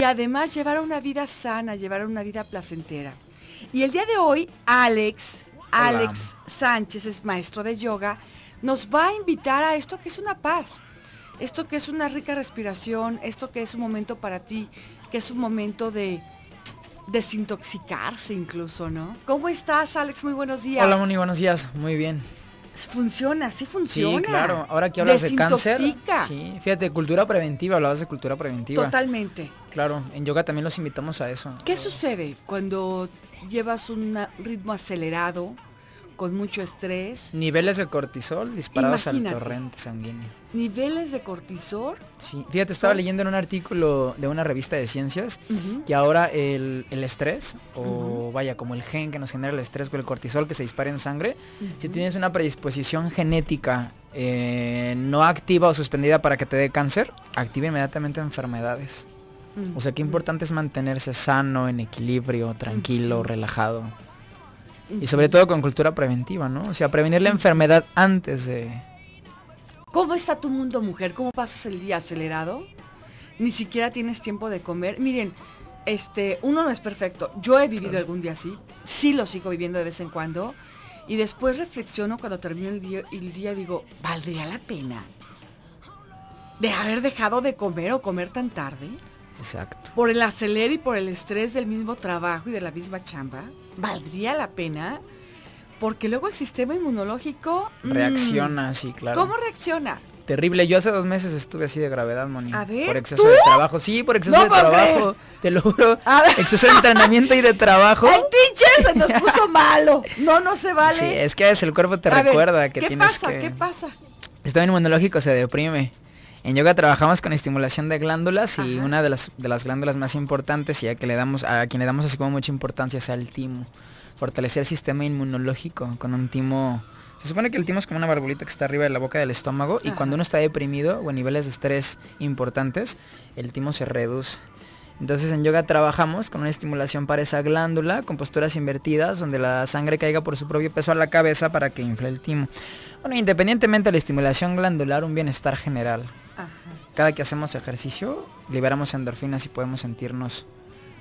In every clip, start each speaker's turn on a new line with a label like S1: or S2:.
S1: Y además llevar una vida sana, llevar una vida placentera. Y el día de hoy, Alex, Alex Sánchez, es maestro de yoga, nos va a invitar a esto que es una paz, esto que es una rica respiración, esto que es un momento para ti, que es un momento de desintoxicarse
S2: incluso, ¿no?
S1: ¿Cómo estás, Alex? Muy buenos días. Hola, Moni,
S2: buenos días. Muy bien.
S1: Funciona, sí funciona. Sí, claro. Ahora que hablas de cáncer. Sí,
S2: fíjate, cultura preventiva, hablabas de cultura preventiva.
S1: Totalmente.
S2: Claro, en yoga también los invitamos a eso.
S1: ¿Qué sucede cuando llevas un ritmo acelerado, con mucho estrés.
S2: Niveles de cortisol disparados al torrente sanguíneo.
S1: ¿Niveles de cortisol?
S2: Sí, fíjate, estaba leyendo en un artículo de una revista de ciencias que ahora el, estrés, o vaya, como el gen que nos genera el estrés con el cortisol que se dispara en sangre, si tienes una predisposición genética eh, no activa o suspendida para que te dé cáncer, activa inmediatamente enfermedades. O sea, qué importante es mantenerse sano, en equilibrio, tranquilo, relajado. Y sobre todo con cultura preventiva, ¿no? O sea, prevenir la enfermedad antes de...
S1: ¿Cómo está tu mundo, mujer? ¿Cómo pasas el día acelerado? Ni siquiera tienes tiempo de comer. Miren, este, uno no es perfecto. Yo he vivido algún día así. Sí lo sigo viviendo de vez en cuando. Y después reflexiono cuando termino el día, el día digo, ¿valdría la pena de haber dejado de comer o comer tan tarde? Exacto. Por el aceler y por el estrés del mismo trabajo y de la misma chamba valdría la pena, porque luego el sistema inmunológico... Mm, reacciona, sí, claro. ¿Cómo reacciona?
S2: Terrible, yo hace dos meses estuve así de gravedad, Moni. A ver, por exceso de trabajo. Sí, por exceso de trabajo, te lo juro. Exceso de entrenamiento y de trabajo. El
S1: teacher se nos puso malo. No, no se vale. Sí, es
S2: que a veces el cuerpo te recuerda que ¿qué tienes pasa? que... ¿Qué
S1: pasa? El
S2: sistema inmunológico se deprime. En yoga trabajamos con estimulación de glándulas y una de las, de las glándulas más importantes y a, que le damos, a quien le damos así como mucha importancia es al timo. Fortalecer el sistema inmunológico con un timo... Se supone que el timo es como una barbolita que está arriba de la boca del estómago y cuando uno está deprimido o en niveles de estrés importantes, el timo se reduce. Entonces en yoga trabajamos con una estimulación para esa glándula, con posturas invertidas, donde la sangre caiga por su propio peso a la cabeza para que infle el timo. Bueno, independientemente de la estimulación glandular, un bienestar general, cada que hacemos ejercicio, liberamos endorfinas y podemos sentirnos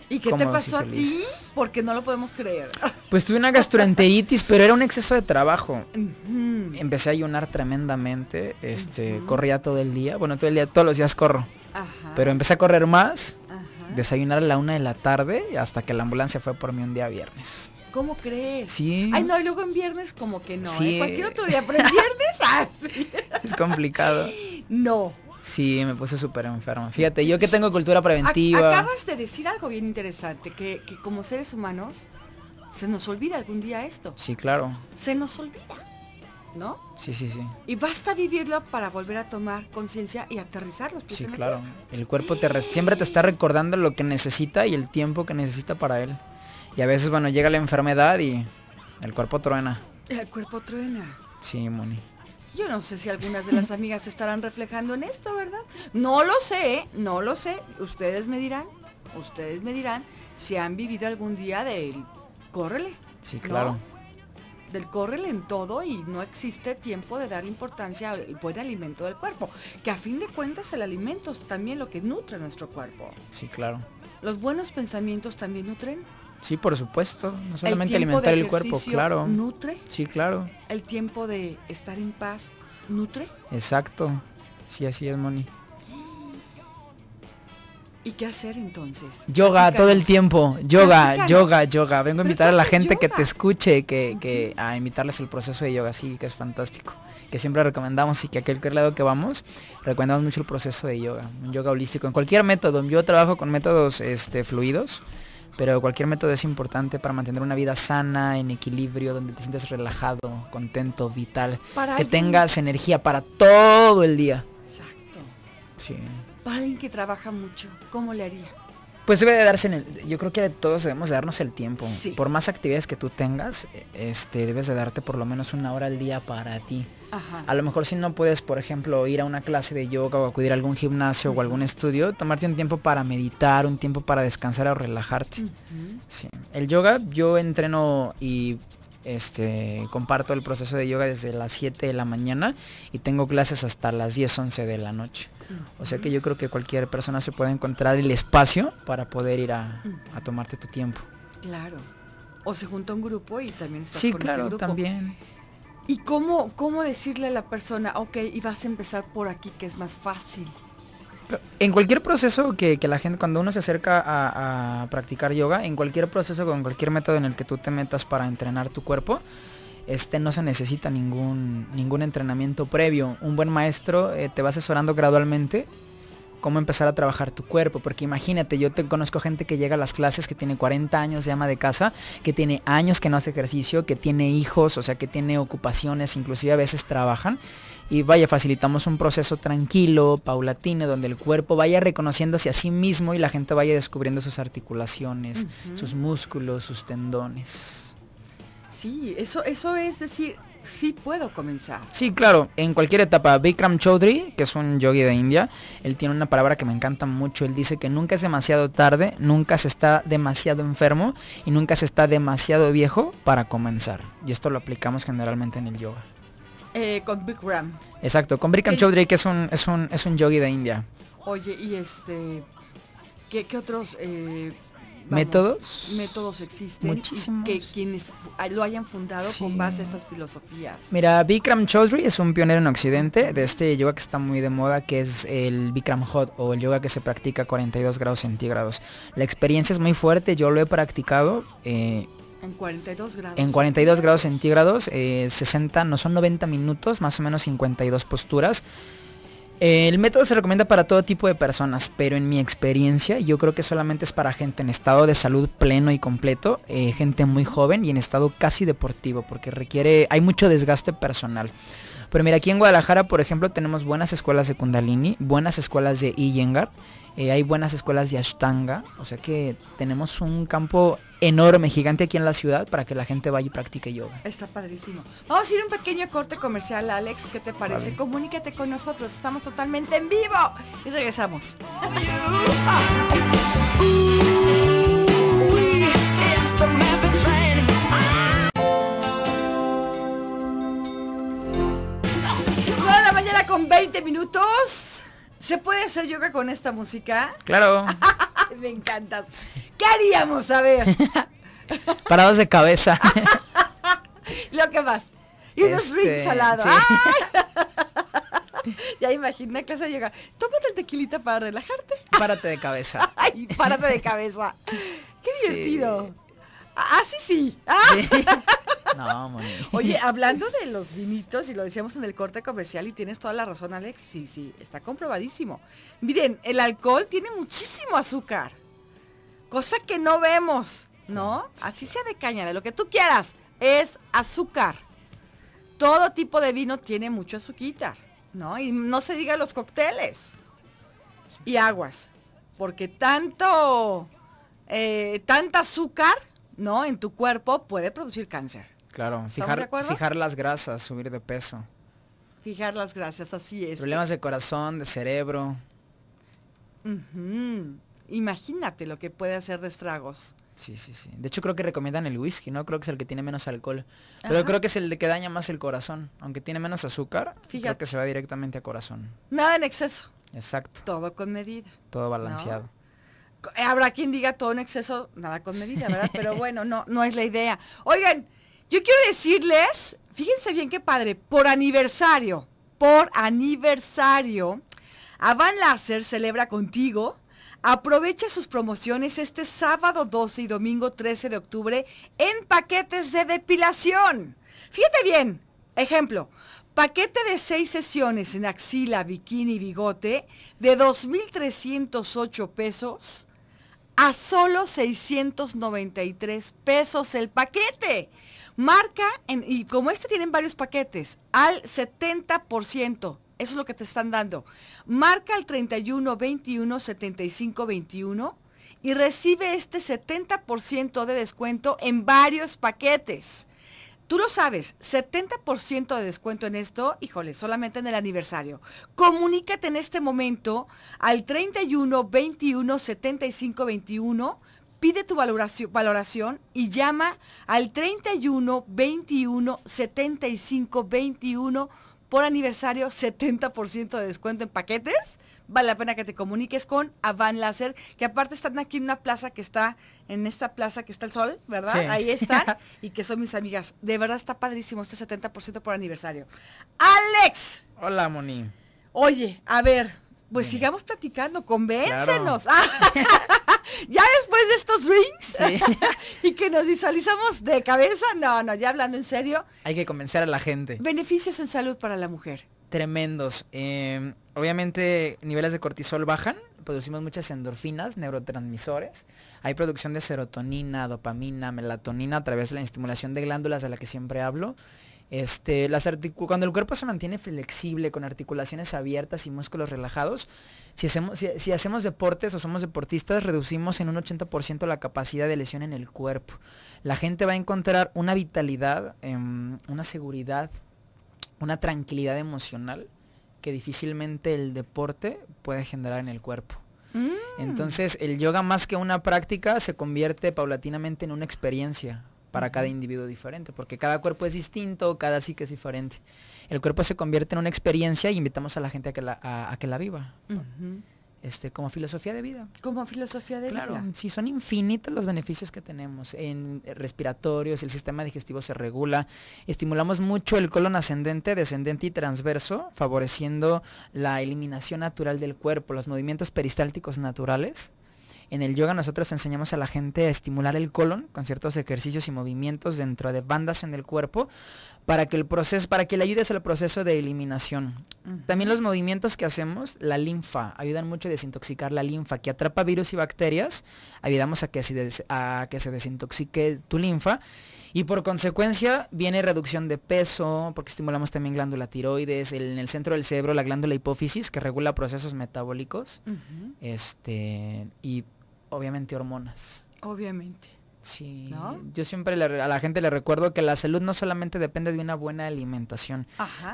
S2: ¿Y qué te pasó a ti?
S1: Porque no lo podemos creer.
S2: Pues tuve una gastroenteritis, pero era un exceso de trabajo. Empecé a ayunar tremendamente, este, corría todo el día, bueno, todo el día, todos los días corro. Pero empecé a correr más, desayunar a la una de la tarde hasta que la ambulancia fue por mí un día viernes.
S1: ¿Cómo crees? Sí. Ay, no, y luego en viernes como que no, ¿eh? sí. Cualquier otro día, pero en viernes así.
S2: Ah, es complicado. No, Sí, me puse súper enferma. Fíjate, yo que tengo cultura preventiva.
S1: Acabas de decir algo bien interesante, que, como seres humanos se nos olvida algún día esto. Sí, claro. Se nos olvida. ¿no? Sí, sí, sí. Y basta vivirlo para volver a tomar conciencia y aterrizar los pies Sí, claro.
S2: El cuerpo te siempre te está recordando lo que necesita y el tiempo que necesita para él. Y a veces, bueno, llega la enfermedad y el cuerpo truena.
S1: El cuerpo truena. Sí, Moni. Yo no sé si algunas de las amigas estarán reflejando en esto, ¿verdad? No lo sé, ¿eh? no lo sé. Ustedes me dirán, ustedes me dirán si han vivido algún día del córrele. Sí, claro. Del córrele en todo y no existe tiempo de dar importancia al buen alimento del cuerpo, que a fin de cuentas el alimento es también lo que nutre nuestro cuerpo. Sí, claro. Los buenos pensamientos también nutren
S2: Sí, por supuesto. No solamente alimentar el cuerpo, claro. ¿Nutre? Sí, claro.
S1: El tiempo de estar en paz, ¿nutre?
S2: Exacto. Sí, así es, Moni.
S1: ¿Y qué hacer entonces? Yoga todo el tiempo, yoga, yoga,
S2: yoga. Vengo a invitar a la gente que te escuche, que, a invitarles el proceso de yoga, sí, que es fantástico. Que siempre recomendamos y que aquel que lado que vamos, recomendamos mucho el proceso de yoga, un yoga holístico, en cualquier método. Yo trabajo con métodos este, fluidos, pero cualquier método es importante para mantener una vida sana, en equilibrio, donde te sientes relajado, contento, vital. que tengas energía para todo el día. Exacto. Sí.
S1: Para alguien que trabaja mucho, ¿cómo le haría?
S2: Pues debe de darse en el, yo creo que todos debemos de darnos el tiempo. Por más actividades que tú tengas, este, debes de darte por lo menos una hora al día para ti. A lo mejor si no puedes, por ejemplo, ir a una clase de yoga o acudir a algún gimnasio o algún estudio, tomarte un tiempo para meditar, un tiempo para descansar o relajarte. El yoga yo entreno y este, comparto el proceso de yoga desde las 7 de la mañana y tengo clases hasta las 10, 11 de la noche. O sea que yo creo que cualquier persona se puede encontrar el espacio para poder ir a, tomarte tu tiempo.
S1: Claro. O se junta un grupo y también sí, claro, también. ¿Y cómo, cómo decirle a la persona, ok, y vas a empezar por aquí, que es más fácil?
S2: En cualquier proceso que, la gente, cuando uno se acerca a, practicar yoga, en cualquier proceso, con cualquier método en el que tú te metas para entrenar tu cuerpo, este no se necesita ningún, ningún entrenamiento previo. Un buen maestro eh, te va asesorando gradualmente cómo empezar a trabajar tu cuerpo, porque imagínate, yo te conozco gente que llega a las clases que tiene 40 años de ama de casa, que tiene años que no hace ejercicio, que tiene hijos, o sea, que tiene ocupaciones, inclusive a veces trabajan. Y vaya, facilitamos un proceso tranquilo, paulatino, donde el cuerpo vaya reconociéndose a sí mismo y la gente vaya descubriendo sus articulaciones, sus músculos, sus tendones.
S1: Sí, eso, eso es decir, sí puedo comenzar.
S2: Sí, claro, en cualquier etapa. Vikram Chaudhry, que es un yogi de India, él tiene una palabra que me encanta mucho. Él dice que nunca es demasiado tarde, nunca se está demasiado enfermo y nunca se está demasiado viejo para comenzar. Y esto lo aplicamos generalmente en el yoga.
S1: Eh, con Vikram.
S2: Exacto, con Vikram Chaudhry, que es un, es, un, es un yogi de India.
S1: Oye, y este, ¿qué, qué otros... Eh,
S2: métodos.
S1: Métodos existen. que quienes ah, lo hayan fundado con base a estas filosofías. Mira,
S2: Bikram Chaudhry es un pionero en Occidente de este yoga que está muy de moda, que es el Bikram Hot o el yoga que se practica a 42 grados centígrados. La experiencia es muy fuerte, yo lo he practicado. Eh,
S1: en 42 grados. En 42
S2: grados centígrados, 60, eh, no son 90 minutos, más o menos 52 posturas. Eh, el método se recomienda para todo tipo de personas, pero en mi experiencia yo creo que solamente es para gente en estado de salud pleno y completo, eh, gente muy joven y en estado casi deportivo, porque requiere, hay mucho desgaste personal. Pero mira, aquí en Guadalajara, por ejemplo, tenemos buenas escuelas de Kundalini, buenas escuelas de Iyengar, eh, hay buenas escuelas de Ashtanga, o sea que tenemos un campo enorme, gigante aquí en la ciudad para que la gente vaya y practique yoga.
S1: Está padrísimo. Vamos a ir un pequeño corte comercial, Alex. ¿Qué te parece? Comunícate con nosotros. Estamos totalmente en vivo. Y regresamos. Toda la mañana con 20 minutos. ¿Se puede hacer yoga con esta música? Claro. Me encantas. ¿Qué haríamos? A ver
S2: Parados de cabeza.
S1: Lo que más.
S2: Y unos este,
S1: ya imagina que se llega. Tómate el tequilita para relajarte.
S2: Párate de cabeza.
S1: Ay, párate de cabeza. Qué divertido. Ah, ah, sí, sí.
S2: No, Oye,
S1: hablando de los vinitos, y lo decíamos en el corte comercial, y tienes toda la razón, Alex, sí, sí, está comprobadísimo. Miren, el alcohol tiene muchísimo azúcar cosa que no vemos, ¿no? Así sea de caña, de lo que tú quieras, es azúcar. Todo tipo de vino tiene mucho azúcar, ¿no? Y no se diga los cócteles y aguas, porque tanto, eh, tanta azúcar, ¿no? En tu cuerpo puede producir cáncer.
S2: Claro, fijar, fijar las grasas, subir de peso.
S1: Fijar las grasas, así es. Problemas
S2: de corazón, de cerebro
S1: imagínate lo que puede hacer de estragos.
S2: Sí, sí, sí. De hecho creo que recomiendan el whisky, ¿no? Creo que es el que tiene menos alcohol. Pero creo que es el que daña más el corazón. Aunque tiene menos azúcar, Fíjate. creo que se va directamente a corazón.
S1: Nada en exceso. Exacto. Todo con medida.
S2: Todo balanceado.
S1: Eh, habrá quien diga todo en exceso, nada con medida, ¿verdad? Pero bueno, no, no es la idea. Oigan, yo quiero decirles, fíjense bien qué padre, por aniversario, por aniversario, Avan Láser celebra contigo Aprovecha sus promociones este sábado 12 y domingo 13 de octubre en paquetes de depilación. Fíjate bien, ejemplo, paquete de seis sesiones en axila, bikini y bigote de 2.308 pesos a solo 693 pesos el paquete. Marca, y como este tienen varios paquetes, al 70% eso es lo que te están dando. Marca el 31 21 75 21 y recibe este 70% de descuento en varios paquetes. Tú lo sabes, 70% de descuento en esto, híjole, solamente en el aniversario. Comunícate en este momento al 31 21 75 21 pide tu valoración, y llama al 31 21 75 21 por aniversario 70% de descuento en paquetes. Vale la pena que te comuniques con Avan Láser, que aparte están aquí en una plaza que está, en esta plaza que está el sol, ¿verdad? Ahí están y que son mis amigas. De verdad está padrísimo este 70% por aniversario. Alex.
S2: Hola, Moni.
S1: Oye, a ver, pues sigamos platicando, convéncenos. ya después de estos rings y que nos visualizamos de cabeza, no, no, ya hablando en serio.
S2: Hay que convencer a la gente.
S1: Beneficios en salud para la mujer.
S2: Tremendos. Em, obviamente niveles de cortisol bajan, producimos muchas endorfinas, neurotransmisores. Hay producción de serotonina, dopamina, melatonina a través de la estimulación de glándulas de la que siempre hablo. Este, las cuando el cuerpo se mantiene flexible, con articulaciones abiertas y músculos relajados, si hacemos, deportes o somos deportistas, reducimos en un 80% la capacidad de lesión en el cuerpo. La gente va a encontrar una vitalidad, em, una seguridad, una tranquilidad emocional que difícilmente el deporte puede generar en el cuerpo. Mm. Entonces, el yoga más que una práctica se convierte paulatinamente en una experiencia, para cada individuo diferente, porque cada cuerpo es distinto, cada psique es diferente. El cuerpo se convierte en una experiencia y invitamos a la gente a que la, a, que la viva. Este, como filosofía de vida. Como filosofía de vida. Claro, sí, son infinitos los beneficios que tenemos en respiratorios, el sistema digestivo se regula, estimulamos mucho el colon ascendente, descendente y transverso, favoreciendo la eliminación natural del cuerpo, los movimientos peristálticos naturales. En el yoga nosotros enseñamos a la gente a estimular el colon con ciertos ejercicios y movimientos dentro de bandas en el cuerpo para que el proceso, para que le ayudes al proceso de eliminación. También los movimientos que hacemos, la linfa, ayudan mucho a desintoxicar la linfa, que atrapa virus y bacterias, ayudamos a que se, a que se desintoxique tu linfa. Y por consecuencia viene reducción de peso, porque estimulamos también glándula tiroides, en el centro del cerebro la glándula hipófisis, que regula procesos metabólicos. Este, y obviamente hormonas. Obviamente. Sí. Yo siempre a la gente le recuerdo que la salud no solamente depende de una buena alimentación.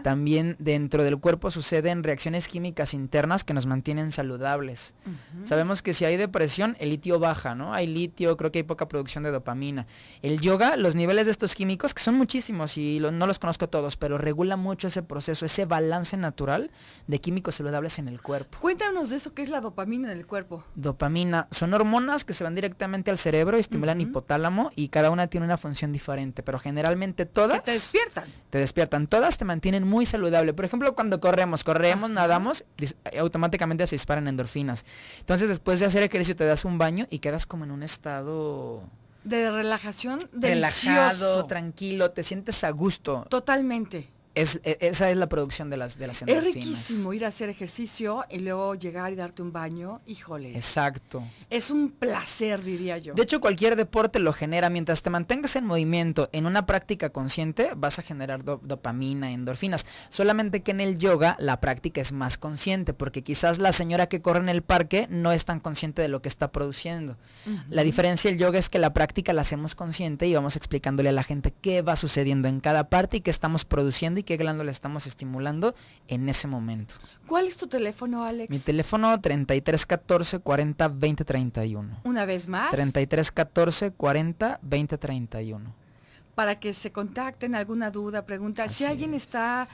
S2: También dentro del cuerpo suceden reacciones químicas internas que nos mantienen saludables. Sabemos que si hay depresión, el litio baja, ¿no? Hay litio, creo que hay poca producción de dopamina. El yoga, los niveles de estos químicos, que son muchísimos y no los conozco todos, pero regula mucho ese proceso, ese balance natural de químicos saludables en el cuerpo.
S1: Cuéntanos de eso, ¿qué es la dopamina en el cuerpo?
S2: Dopamina, son hormonas que se van directamente al cerebro y estimulan uh tálamo y cada una tiene una función diferente, pero generalmente todas... te despiertan. Te despiertan, todas te mantienen muy saludable. Por ejemplo, cuando corremos, corremos, nadamos, eh, automáticamente se disparan endorfinas. Entonces, después de hacer ejercicio, te das un baño y quedas como en un estado... De
S1: relajación, de Relajado,
S2: tranquilo, te sientes a gusto.
S1: Totalmente.
S2: E, esa es la producción de las endorfinas. Es riquísimo
S1: ir a hacer ejercicio y luego llegar y darte un baño, híjole.
S2: Exacto.
S1: Es un placer, diría yo. De
S2: hecho, cualquier deporte lo genera. Mientras te mantengas en movimiento, en una práctica consciente, vas a generar dopamina, endorfinas. Solamente que en el yoga la práctica es más consciente, porque quizás la señora que corre en el parque no es tan consciente de lo que está produciendo. La diferencia del yoga es que la práctica la hacemos consciente y vamos explicándole a la gente qué va sucediendo en cada parte y qué estamos produciendo qué glándula estamos estimulando en ese momento.
S1: ¿Cuál es tu teléfono, Alex? Mi
S2: teléfono 3314 40 20 31.
S1: Una vez más.
S2: 3314 40 20 31.
S1: Para que se contacten, alguna duda, pregunta. si alguien está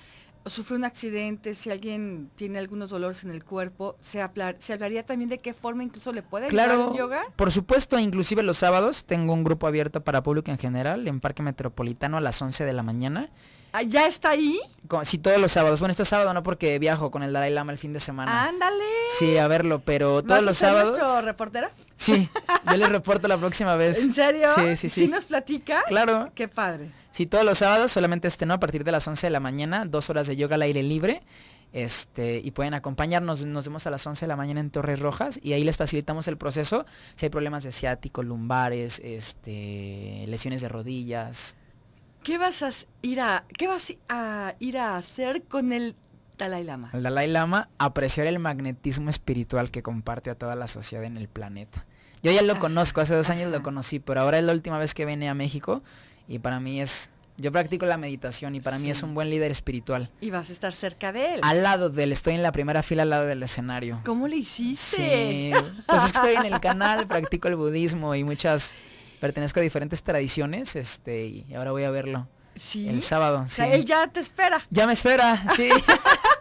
S1: sufre un accidente, si alguien tiene algunos dolores en el cuerpo, ¿se, ¿se hablaría también de qué forma incluso le puede claro, yoga?
S2: Por supuesto, inclusive los sábados tengo un grupo abierto para público en general en Parque Metropolitano a las 11 de la mañana. Ah, ¿Ya está ahí? sí, todos los sábados. Bueno, este sábado no porque viajo con el Dalai Lama el fin de semana. ¡Ándale! Sí, a verlo, pero todos los sábados... sábados...
S1: nuestro reportera?
S2: Sí, yo le reporto la próxima vez. ¿En serio? Sí, sí, sí. si nos
S1: platica? Claro. ¡Qué padre!
S2: Sí, todos los sábados, solamente este, ¿no? A partir de las 11 de la mañana, dos horas de yoga al aire libre. Este, y pueden acompañarnos. Nos vemos a las 11 de la mañana en Torres Rojas y ahí les facilitamos el proceso si hay problemas de ciático, lumbares, este, lesiones de rodillas.
S1: ¿Qué vas a ir a, qué vas a, ir a hacer con el Dalai Lama?
S2: El Dalai Lama, apreciar el magnetismo espiritual que comparte a toda la sociedad en el planeta. Yo ya lo ah. conozco, hace dos años lo conocí, pero ahora es la última vez que viene a México y para mí es, yo practico la meditación y para mí es un buen líder espiritual.
S1: Y vas a estar cerca de él. Al
S2: lado de él, estoy en la primera fila al lado del escenario.
S1: ¿Cómo le hiciste? Sí, pues estoy en el
S2: canal, practico el budismo y muchas, pertenezco a diferentes tradiciones, este, y ahora voy a verlo. Sí. El sábado. sí. él ya
S1: te espera. Ya me
S2: espera, sí.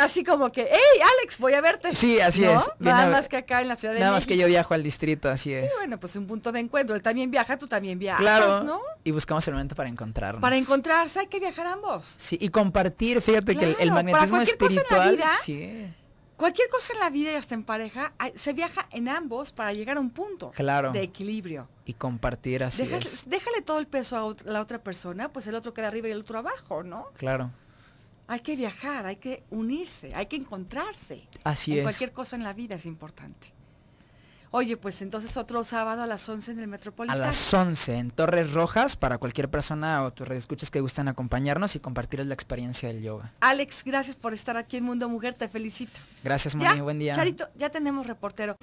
S1: así como que, hey, Alex, voy a verte. Sí, así es. Nada más que acá en la ciudad de Nada más que yo
S2: viajo al distrito, así es. Sí,
S1: bueno, pues un punto de encuentro. Él también viaja, tú también viajas, claro.
S2: Y buscamos el momento para encontrarnos. Para
S1: encontrarse hay que viajar ambos.
S2: Sí, y compartir, fíjate que el, magnetismo espiritual. sí.
S1: Cualquier cosa en la vida y hasta en pareja, se viaja en ambos para llegar a un punto claro. de equilibrio.
S2: Y compartir así. Déjale,
S1: déjale todo el peso a la otra persona, pues el otro queda arriba y el otro abajo, ¿no? Claro hay que viajar, hay que unirse, hay que encontrarse. Así es. Cualquier cosa en la vida es importante. Oye, pues entonces otro sábado a las 11 en el Metropolitano. A las
S2: 11 en Torres Rojas para cualquier persona o tus escuchas que gustan acompañarnos y compartirles la experiencia del yoga.
S1: Alex, gracias por estar aquí en Mundo Mujer, te felicito.
S2: Gracias, Moni, buen día. Charito,
S1: ya tenemos reportero.